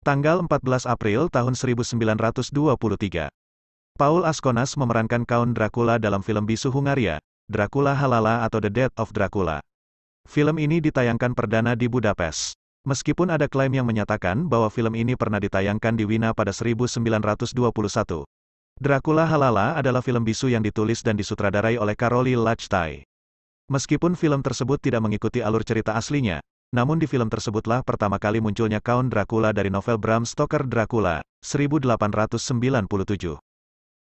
Tanggal 14 April tahun 1923. Paul Asconas memerankan Count Dracula dalam film bisu Hungaria, Dracula Halala atau The Death of Dracula. Film ini ditayangkan perdana di Budapest. Meskipun ada klaim yang menyatakan bahwa film ini pernah ditayangkan di Wina pada 1921. Dracula Halala adalah film bisu yang ditulis dan disutradarai oleh Karoli Lachtai. Meskipun film tersebut tidak mengikuti alur cerita aslinya, namun di film tersebutlah pertama kali munculnya Count Dracula dari novel Bram Stoker Dracula, 1897.